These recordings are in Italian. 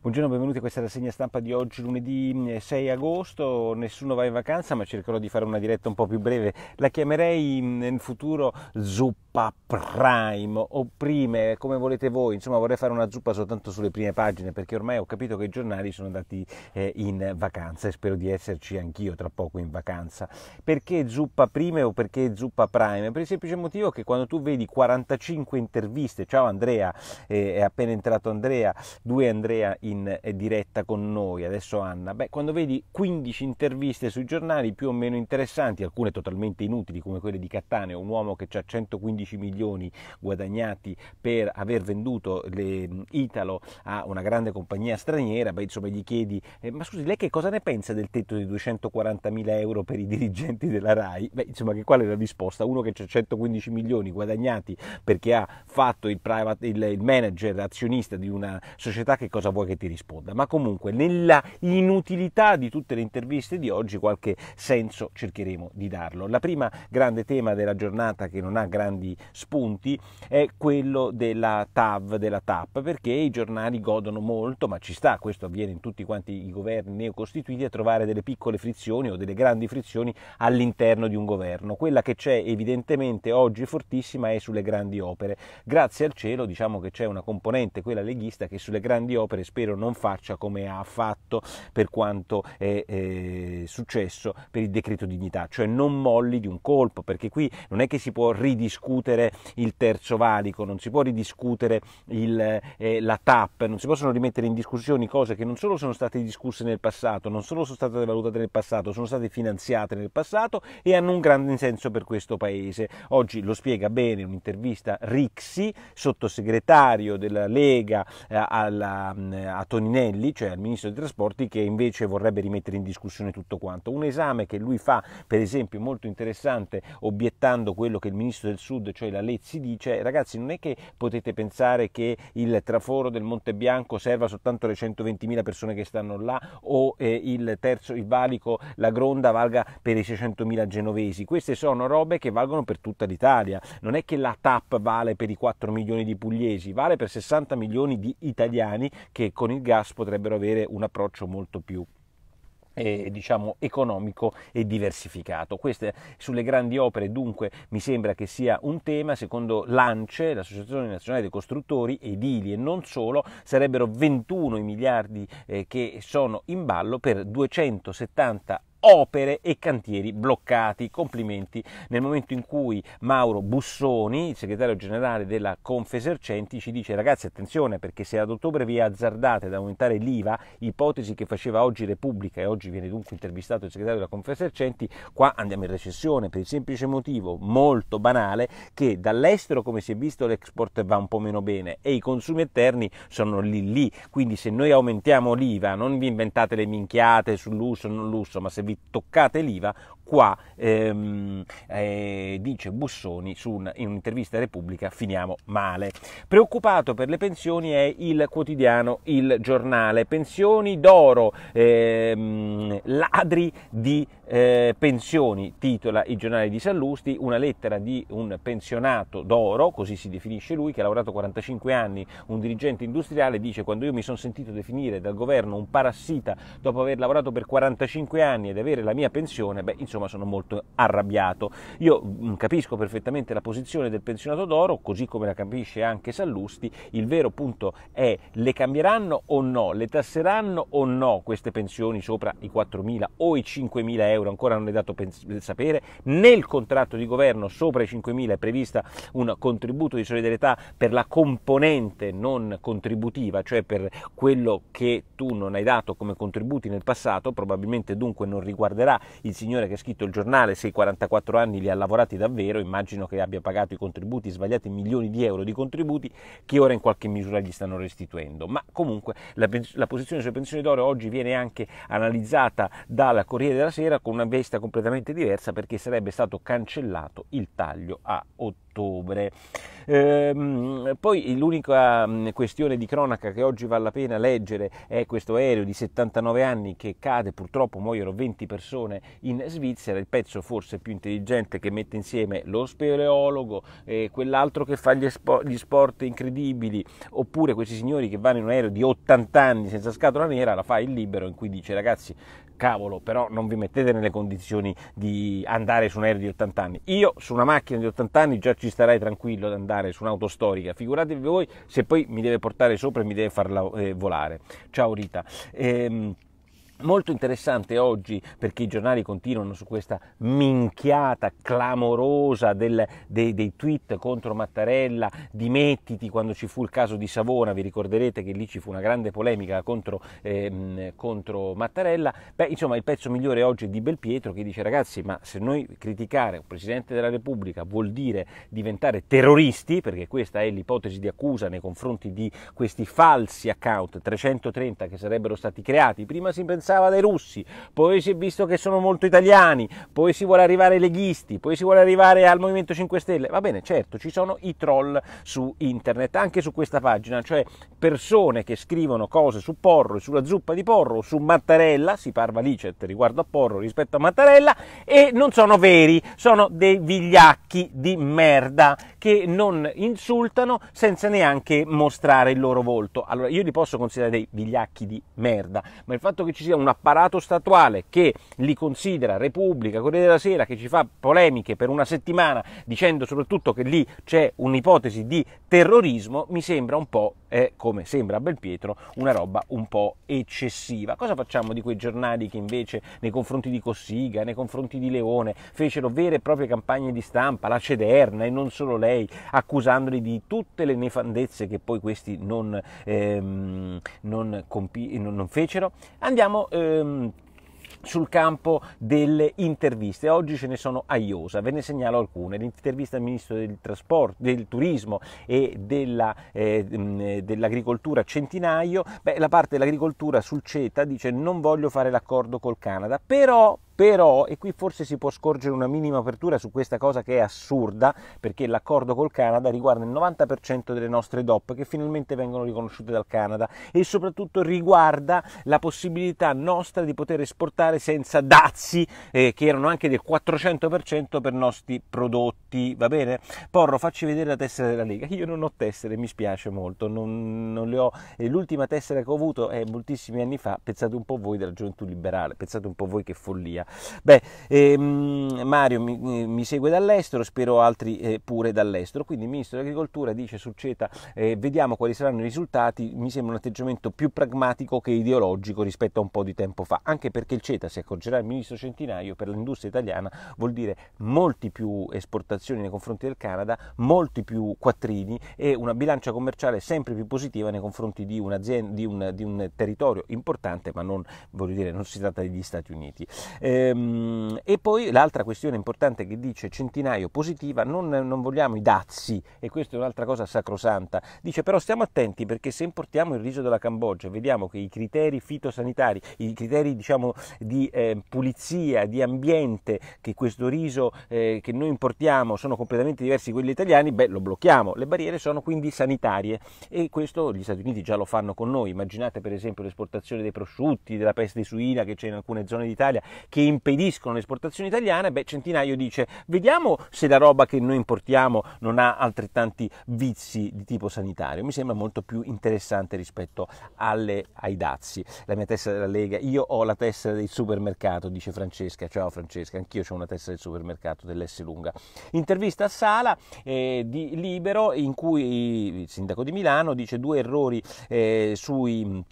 Buongiorno, benvenuti a questa rassegna stampa di oggi, lunedì 6 mm, agosto. Nessuno va in vacanza, ma cercherò di fare una diretta un po' più breve. La chiamerei in mm, futuro zuppa prime o prime, come volete voi. Insomma, vorrei fare una zuppa soltanto sulle prime pagine perché ormai ho capito che i giornali sono andati eh, in vacanza e spero di esserci anch'io tra poco in vacanza. Perché zuppa prime o perché zuppa prime? Per il semplice motivo che quando tu vedi 45 interviste, ciao Andrea, eh, è appena entrato Andrea, due Andrea in diretta con noi. Adesso Anna, beh, quando vedi 15 interviste sui giornali più o meno interessanti, alcune totalmente inutili come quelle di Cattaneo, un uomo che ha 115 milioni guadagnati per aver venduto le, Italo a una grande compagnia straniera, beh, insomma gli chiedi, eh, ma scusi, lei che cosa ne pensa del tetto di 240 mila euro per i dirigenti della RAI? Beh, insomma, che qual è la risposta? Uno che ha 115 milioni guadagnati perché ha fatto il, private, il, il manager azionista di una società, che cosa vuoi che ti risponda. Ma comunque nella inutilità di tutte le interviste di oggi qualche senso cercheremo di darlo. La prima grande tema della giornata che non ha grandi spunti è quello della TAV, della TAP, perché i giornali godono molto, ma ci sta, questo avviene in tutti quanti i governi neocostituiti, a trovare delle piccole frizioni o delle grandi frizioni all'interno di un governo. Quella che c'è evidentemente oggi fortissima è sulle grandi opere. Grazie al cielo diciamo che c'è una componente, quella leghista, che sulle grandi opere spero davvero non faccia come ha fatto per quanto è, è eh, successo per il decreto dignità, cioè non molli di un colpo, perché qui non è che si può ridiscutere il terzo valico, non si può ridiscutere il, eh, la TAP, non si possono rimettere in discussione cose che non solo sono state discusse nel passato, non solo sono state valutate nel passato, sono state finanziate nel passato e hanno un grande senso per questo paese. Oggi lo spiega bene un'intervista Rixi, sottosegretario della Lega eh, alla, mm, a Toninelli, cioè al ministro dei trasporti, che invece vorrebbe rimettere in discussione tutto quanto. Un esame che lui fa, per esempio, molto interessante, obiettando quello che il ministro del Sud, cioè la Lezzi, dice, ragazzi, non è che potete pensare che il traforo del Monte Bianco serva soltanto le 120.000 persone che stanno là o eh, il terzo, il valico, la gronda valga per i 600.000 genovesi. Queste sono robe che valgono per tutta l'Italia. Non è che la TAP vale per i 4 milioni di pugliesi, vale per 60 milioni di italiani che con con il gas potrebbero avere un approccio molto più eh, diciamo economico e diversificato. Queste sulle grandi opere dunque mi sembra che sia un tema, secondo l'ANCE, l'Associazione Nazionale dei Costruttori, edili e non solo, sarebbero 21 i miliardi eh, che sono in ballo per 270 opere e cantieri bloccati. Complimenti. Nel momento in cui Mauro Bussoni, il segretario generale della Confesercenti, ci dice ragazzi attenzione perché se ad ottobre vi azzardate ad aumentare l'IVA, ipotesi che faceva oggi Repubblica e oggi viene dunque intervistato il segretario della Confesercenti, qua andiamo in recessione per il semplice motivo molto banale che dall'estero come si è visto l'export va un po' meno bene e i consumi interni sono lì lì. Quindi se noi aumentiamo l'IVA non vi inventate le minchiate sul lusso, non lusso, ma se toccate l'IVA qua, ehm, eh, dice Bussoni un, in un'intervista a Repubblica, finiamo male. Preoccupato per le pensioni è il quotidiano Il Giornale. Pensioni d'oro, ehm, ladri di eh, pensioni, titola il giornale di Sallusti, una lettera di un pensionato d'oro, così si definisce lui, che ha lavorato 45 anni, un dirigente industriale, dice quando io mi sono sentito definire dal governo un parassita dopo aver lavorato per 45 anni ed avere la mia pensione, beh insomma insomma sono molto arrabbiato. Io mm, capisco perfettamente la posizione del pensionato d'oro, così come la capisce anche Sallusti, il vero punto è le cambieranno o no, le tasseranno o no queste pensioni sopra i 4.000 o i 5.000 euro, ancora non è dato sapere, nel contratto di governo sopra i 5.000 è prevista un contributo di solidarietà per la componente non contributiva, cioè per quello che tu non hai dato come contributi nel passato, probabilmente dunque non riguarderà il signore che scrive scritto il giornale, se i 44 anni li ha lavorati davvero, immagino che abbia pagato i contributi sbagliati, milioni di euro di contributi che ora in qualche misura gli stanno restituendo. Ma comunque la, la posizione sulle pensioni d'oro oggi viene anche analizzata dalla Corriere della Sera con una vista completamente diversa perché sarebbe stato cancellato il taglio a ottobre. Ehm, poi l'unica mm, questione di cronaca che oggi vale la pena leggere è questo aereo di 79 anni che cade, purtroppo muoiono 20 persone in Svizzera, il pezzo forse più intelligente che mette insieme lo speleologo, e quell'altro che fa gli, espo- gli, sport incredibili, oppure questi signori che vanno in un aereo di 80 anni senza scatola nera, la fa il libero in cui dice ragazzi cavolo, però non vi mettete nelle condizioni di andare su un aereo di 80 anni. Io su una macchina di 80 anni già ci starei tranquillo ad andare su un'auto storica, figuratevi voi se poi mi deve portare sopra e mi deve farla eh, volare. Ciao Rita. Ehm, Molto interessante oggi perché i giornali continuano su questa minchiata clamorosa del, dei, dei, tweet contro Mattarella, dimettiti quando ci fu il caso di Savona, vi ricorderete che lì ci fu una grande polemica contro, ehm, contro Mattarella. Beh, insomma, il pezzo migliore oggi è di Belpietro che dice ragazzi, ma se noi criticare un Presidente della Repubblica vuol dire diventare terroristi, perché questa è l'ipotesi di accusa nei confronti di questi falsi account, 330 che sarebbero stati creati, prima si pensava incazzava dai russi, poi si è visto che sono molto italiani, poi si vuole arrivare ai leghisti, poi si vuole arrivare al Movimento 5 Stelle. Va bene, certo, ci sono i troll su internet, anche su questa pagina, cioè persone che scrivono cose su Porro e sulla zuppa di Porro, su Mattarella, si parla licet riguardo a Porro rispetto a Mattarella, e non sono veri, sono dei vigliacchi di merda che non insultano senza neanche mostrare il loro volto. Allora, io li posso considerare dei vigliacchi di merda, ma il fatto che ci sia un apparato statuale che li considera Repubblica, Corriere della Sera, che ci fa polemiche per una settimana dicendo soprattutto che lì c'è un'ipotesi di terrorismo, mi sembra un po' è, come sembra a Belpietro, una roba un po' eccessiva. Cosa facciamo di quei giornali che invece nei confronti di Cossiga, nei confronti di Leone, fecero vere e proprie campagne di stampa, la Cederna e non solo lei, accusandoli di tutte le nefandezze che poi questi non, ehm, non, compi- non, non fecero? Andiamo... Ehm, sul campo delle interviste. Oggi ce ne sono a Iosa, ve ne segnalo alcune. L'intervista al ministro del, del turismo e della, eh, mm, eh, dell'agricoltura Centinaio. Beh, la parte dell'agricoltura sul CETA dice non voglio fare l'accordo col Canada, però però, e qui forse si può scorgere una minima apertura su questa cosa che è assurda, perché l'accordo col Canada riguarda il 90% delle nostre DOP che finalmente vengono riconosciute dal Canada e soprattutto riguarda la possibilità nostra di poter esportare senza dazi, eh, che erano anche del 400% per i nostri prodotti, va bene? Porro, facci vedere la tessera della Lega. Io non ho tessere, mi spiace molto, non, non le ho. L'ultima tessera che ho avuto è moltissimi anni fa, pensate un po' voi della gioventù liberale, pensate un po' voi che follia. Beh, ehm, Mario mi, eh, mi, segue dall'estero, spero altri eh, pure dall'estero. Quindi il ministro dell'agricoltura dice su CETA eh, vediamo quali saranno i risultati, mi sembra un atteggiamento più pragmatico che ideologico rispetto a un po' di tempo fa, anche perché il CETA, si accorgerà il ministro Centinaio, per l'industria italiana vuol dire molti più esportazioni nei confronti del Canada, molti più quattrini e una bilancia commerciale sempre più positiva nei confronti di, di, un, di un, territorio importante, ma non, dire, non si tratta degli Stati Uniti. Eh, Ehm, e poi l'altra questione importante che dice centinaio positiva, non, non vogliamo i dazi, e questa è un'altra cosa sacrosanta, dice però stiamo attenti perché se importiamo il riso dalla Cambogia vediamo che i criteri fitosanitari, i criteri diciamo, di eh, pulizia, di ambiente che questo riso eh, che noi importiamo sono completamente diversi da quelli italiani, beh lo blocchiamo, le barriere sono quindi sanitarie e questo gli Stati Uniti già lo fanno con noi, immaginate per esempio l'esportazione dei prosciutti, della peste suina che c'è in alcune zone d'Italia che impediscono l'esportazione italiana, beh, Centinaio dice vediamo se la roba che noi importiamo non ha altrettanti vizi di tipo sanitario. Mi sembra molto più interessante rispetto alle, ai dazi. La mia testa della Lega, io ho la testa del supermercato, dice Francesca. Ciao Francesca, anch'io ho una testa del supermercato dell'S Lunga. Intervista a Sala eh, di Libero in cui il sindaco di Milano dice due errori eh, sui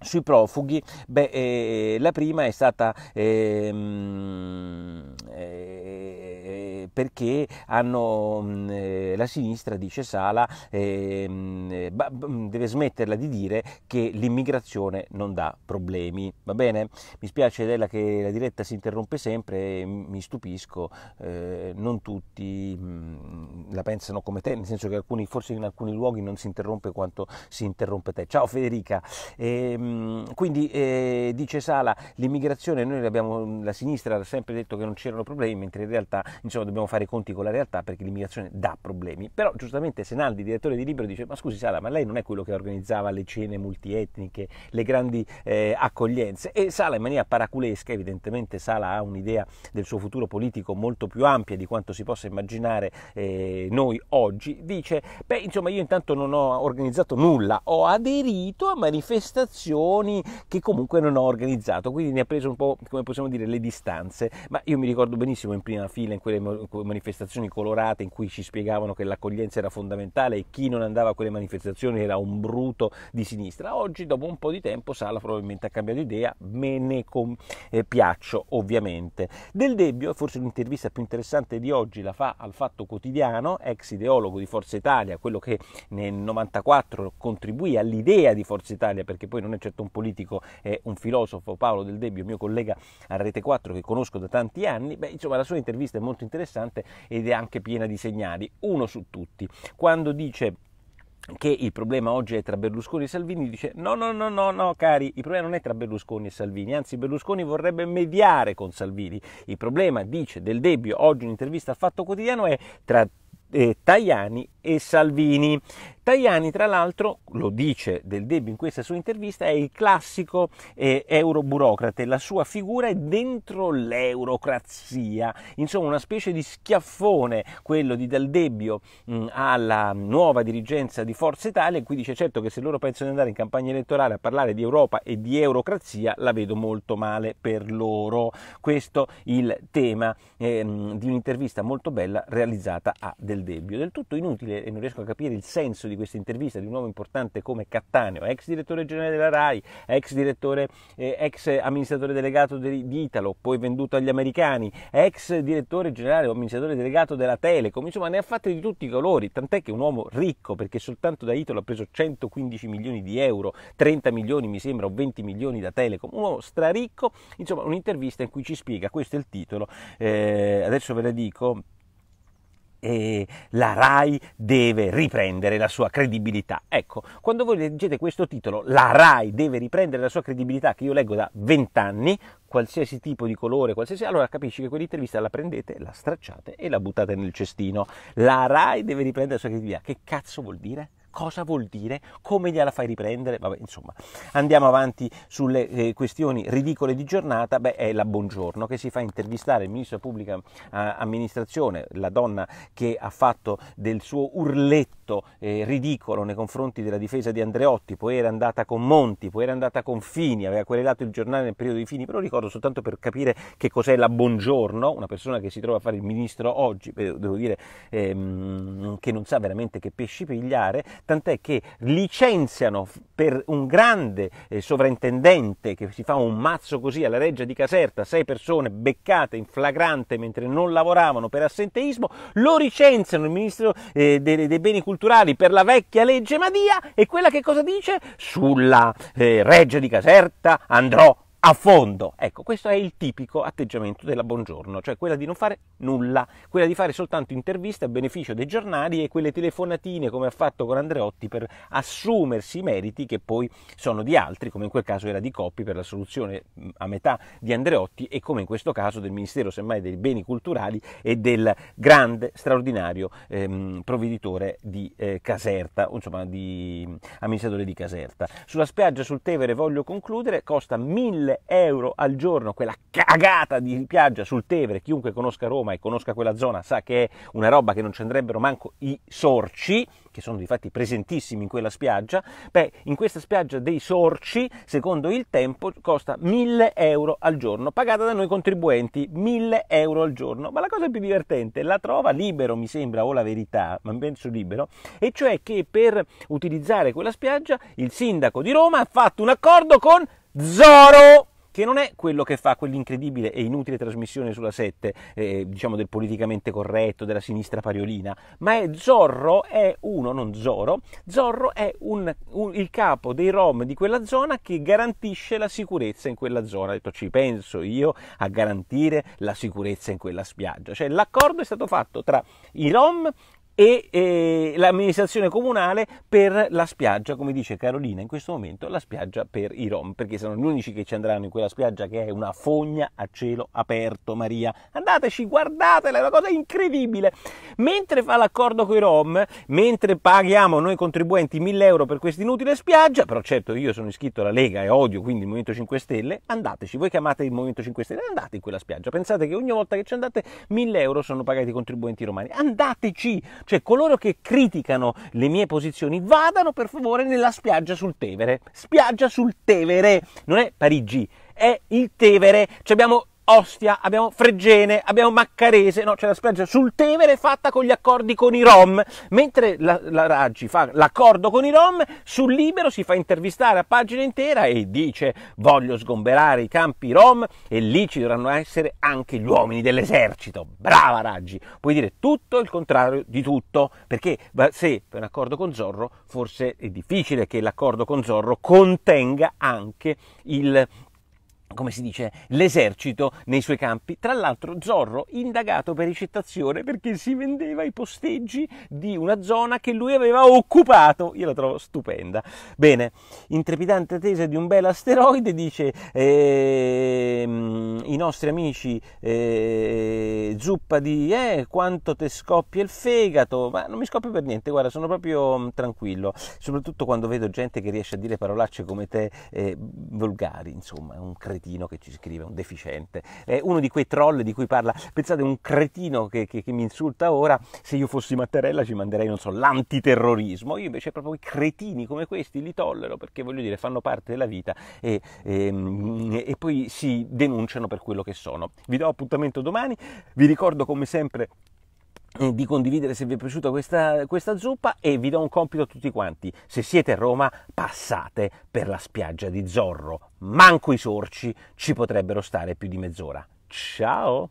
sui profughi, beh, eh, la prima è stata ehm, eh, eh, perché hanno, mm, eh, la sinistra dice Sala ehm, eh, mm, deve smetterla di dire che l'immigrazione non dà problemi, va bene? Mi spiace Adela che la diretta si interrompe sempre, mi stupisco, eh, non tutti mm, la pensano come te, nel senso che alcuni, forse in alcuni luoghi non si interrompe quanto si interrompe te. Ciao Federica, e, ehm, quindi eh, dice Sala l'immigrazione, noi abbiamo, la sinistra ha sempre detto che non c'erano problemi, mentre in realtà insomma, dobbiamo fare i conti con la realtà perché l'immigrazione dà problemi. Però giustamente Senaldi, direttore di Libero, dice ma scusi Sara, ma lei non è quello che organizzava le cene multietniche, le grandi eh, accoglienze e Sala in maniera paraculesca, evidentemente Sala ha un'idea del suo futuro politico molto più ampia di quanto si possa immaginare eh, noi oggi, dice beh insomma io intanto non ho organizzato nulla, ho aderito a manifestazioni che comunque non ho organizzato, quindi ne ha preso un po' come possiamo dire le distanze, ma io mi ricordo benissimo in prima fila in quelle manifestazioni colorate in cui ci spiegavano che l'accoglienza era fondamentale e chi non andava a quelle manifestazioni era un bruto di sinistra. Oggi, dopo un po' di tempo, Sala probabilmente ha cambiato idea, me ne com- eh, piaccio ovviamente. Del Debbio, forse l'intervista più interessante di oggi la fa al Fatto Quotidiano, ex ideologo di Forza Italia, quello che nel 94 contribuì all'idea di Forza Italia, perché poi non è certo un politico, è un filosofo, Paolo Del Debbio, mio collega a Rete 4 che conosco da tanti anni, beh, insomma la sua intervista è molto interessante interessante ed è anche piena di segnali. Uno su tutti, quando dice che il problema oggi è tra Berlusconi e Salvini, dice no, no, no, no, no, cari, il problema non è tra Berlusconi e Salvini, anzi Berlusconi vorrebbe mediare con Salvini. Il problema, dice Del Debbio, oggi un'intervista a Fatto Quotidiano, è tra eh, Tajani e Salvini. Tajani, tra l'altro, lo dice Del Debbio in questa sua intervista, è il classico eh, euroburocrate, la sua figura è dentro l'eurocrazia, insomma una specie di schiaffone quello di Del Debbio mh, mm, alla nuova dirigenza di Forza Italia, E qui dice certo che se loro pensano di andare in campagna elettorale a parlare di Europa e di eurocrazia, la vedo molto male per loro. Questo il tema eh, di un'intervista molto bella realizzata a Del Debbio, del tutto inutile capire e non riesco a capire il senso di questa intervista di un uomo importante come Cattaneo, ex direttore generale della RAI, ex, direttore, eh, ex amministratore delegato di, di Italo, poi venduto agli americani, ex direttore generale o amministratore delegato della Telecom, insomma ne ha fatte di tutti i colori, tant'è che è un uomo ricco perché soltanto da Italo ha preso 115 milioni di euro, 30 milioni mi sembra o 20 milioni da Telecom, un uomo straricco, insomma un'intervista in cui ci spiega, questo è il titolo, eh, adesso ve la dico, e la RAI deve riprendere la sua credibilità. Ecco, quando voi leggete questo titolo, la RAI deve riprendere la sua credibilità, che io leggo da vent'anni, qualsiasi tipo di colore, qualsiasi, allora capisci che quell'intervista la prendete, la stracciate e la buttate nel cestino. La RAI deve riprendere la sua credibilità. Che cazzo vuol dire? cosa vuol dire, come gliela fai riprendere, vabbè insomma andiamo avanti sulle eh, questioni ridicole di giornata, beh è la Buongiorno che si fa intervistare il ministro della pubblica eh, amministrazione, la donna che ha fatto del suo urletto eh, ridicolo nei confronti della difesa di Andreotti, poi era andata con Monti, poi era andata con Fini, aveva querelato il giornale nel periodo di Fini, però ricordo soltanto per capire che cos'è la Buongiorno, una persona che si trova a fare il ministro oggi, devo dire ehm, che non sa veramente che pesci pigliare, tant'è che licenziano per un grande eh, sovrintendente che si fa un mazzo così alla reggia di Caserta, sei persone beccate in flagrante mentre non lavoravano per assenteismo, lo licenziano il ministro eh, dei, dei, beni culturali per la vecchia legge Madia e quella che cosa dice? Sulla eh, reggia di Caserta andrò a fondo. Ecco, questo è il tipico atteggiamento della Buongiorno, cioè quella di non fare nulla, quella di fare soltanto interviste a beneficio dei giornali e quelle telefonatine come ha fatto con Andreotti per assumersi i meriti che poi sono di altri, come in quel caso era di Coppi per la soluzione a metà di Andreotti e come in questo caso del Ministero semmai dei beni culturali e del grande, straordinario ehm, provveditore di eh, Caserta, insomma di amministratore di Caserta. Sulla spiaggia sul Tevere voglio concludere, costa 1000 euro al giorno, quella cagata di piaggia sul Tevere, chiunque conosca Roma e conosca quella zona sa che è una roba che non ci andrebbero manco i sorci, che sono di fatti presentissimi in quella spiaggia, beh, in questa spiaggia dei sorci, secondo il tempo, costa 1000 euro al giorno, pagata da noi contribuenti, 1000 euro al giorno, ma la cosa più divertente la trova libero, mi sembra, o la verità, ma penso libero, e cioè che per utilizzare quella spiaggia il sindaco di Roma ha fatto un accordo con Zoro che non è quello che fa quell'incredibile e inutile trasmissione sulla 7, eh, diciamo del politicamente corretto, della sinistra pariolina, ma è Zorro è uno, non Zoro, Zorro è un, un, il capo dei Rom di quella zona che garantisce la sicurezza in quella zona. Ha detto ci penso io a garantire la sicurezza in quella spiaggia. Cioè l'accordo è stato fatto tra i Rom e eh, l'amministrazione comunale per la spiaggia, come dice Carolina in questo momento, la spiaggia per i Rom, perché sono gli unici che ci andranno in quella spiaggia che è una fogna a cielo aperto, Maria. Andateci, guardatela, è una cosa incredibile. Mentre fa l'accordo con i Rom, mentre paghiamo noi contribuenti 1000 euro per questa inutile spiaggia, però certo io sono iscritto alla Lega e odio quindi il Movimento 5 Stelle, andateci, voi chiamate il Movimento 5 Stelle, andate in quella spiaggia, pensate che ogni volta che ci andate 1000 euro sono pagati i contribuenti romani, andateci! Cioè coloro che criticano le mie posizioni vadano per favore nella spiaggia sul Tevere. Spiaggia sul Tevere, non è Parigi, è il Tevere. Ci abbiamo Ostia, abbiamo Fregene, abbiamo Maccarese, no, c'è la spiaggia sul Tevere fatta con gli accordi con i Rom, mentre la, la Raggi fa l'accordo con i Rom, sul Libero si fa intervistare a pagina intera e dice voglio sgomberare i campi Rom e lì ci dovranno essere anche gli uomini dell'esercito. Brava Raggi, puoi dire tutto il contrario di tutto, perché se per un accordo con Zorro forse è difficile che l'accordo con Zorro contenga anche il, come si dice, l'esercito nei suoi campi. Tra l'altro Zorro indagato per ricettazione perché si vendeva i posteggi di una zona che lui aveva occupato. Io la trovo stupenda. Bene, intrepidante attesa di un bel asteroide, dice eh, i nostri amici eh, zuppa di eh, quanto te scoppia il fegato, ma non mi scoppia per niente, guarda, sono proprio mm, tranquillo, soprattutto quando vedo gente che riesce a dire parolacce come te, eh, volgari, insomma, un cretino cretino che ci scrive, un deficiente, eh, uno di quei troll di cui parla, pensate un cretino che, che, che mi insulta ora, se io fossi Mattarella ci manderei, non so, l'antiterrorismo, io invece proprio i cretini come questi li tollero perché voglio dire fanno parte della vita e, e, ehm, e poi si denunciano per quello che sono. Vi do appuntamento domani, vi ricordo come sempre eh, di condividere se vi è piaciuta questa, questa, zuppa e vi do un compito a tutti quanti. Se siete a Roma passate per la spiaggia di Zorro, manco i sorci ci potrebbero stare più di mezz'ora. Ciao!